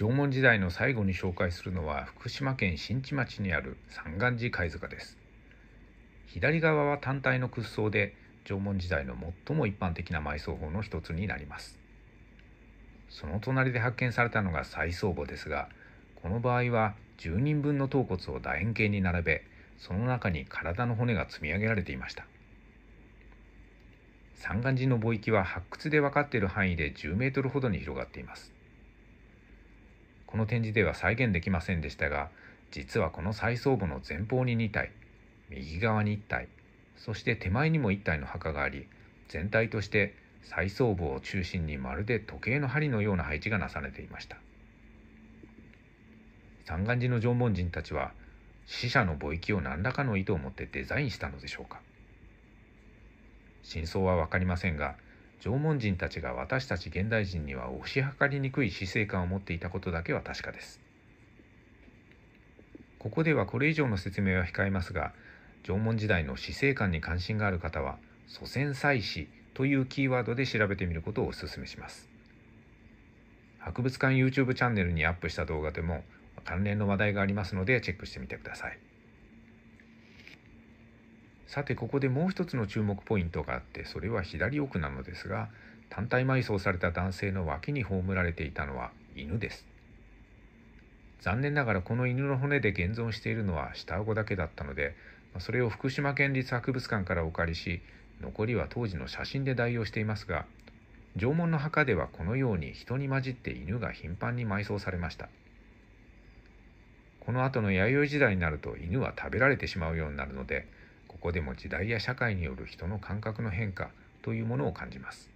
縄文時代の最後に紹介するのは福島県新地町にある三願寺貝塚です左側は単体の屈葬で縄文時代の最も一般的な埋葬法の一つになりますその隣で発見されたのが再葬墓ですがこの場合は10人分の頭骨を楕円形に並べその中に体の骨が積み上げられていました三眼寺の墓域は発掘で分かっている範囲で10メートルほどに広がっていますこの展示では再現できませんでしたが実はこの再装部の前方に2体右側に1体そして手前にも1体の墓があり全体として再装部を中心にまるで時計の針のような配置がなされていました三眼寺の縄文人たちは死者の墓域を何らかの意図を持ってデザインしたのでしょうか真相は分かりませんが縄文人たちが私たち現代人には推し量りにくい死生観を持っていたことだけは確かですここではこれ以上の説明は控えますが縄文時代の死生観に関心がある方は祖先祭祀というキーワードで調べてみることをお勧めします博物館 YouTube チャンネルにアップした動画でも関連の話題がありますのでチェックしてみてください。さてここでもう一つの注目ポイントがあってそれは左奥なのですが単体埋葬された男性の脇に葬られていたのは犬です残念ながらこの犬の骨で現存しているのは下顎だけだったのでそれを福島県立博物館からお借りし残りは当時の写真で代用していますが縄文の墓ではこのように人に混じって犬が頻繁に埋葬されましたこの後の弥生時代になると犬は食べられてしまうようになるのでここでも時代や社会による人の感覚の変化というものを感じます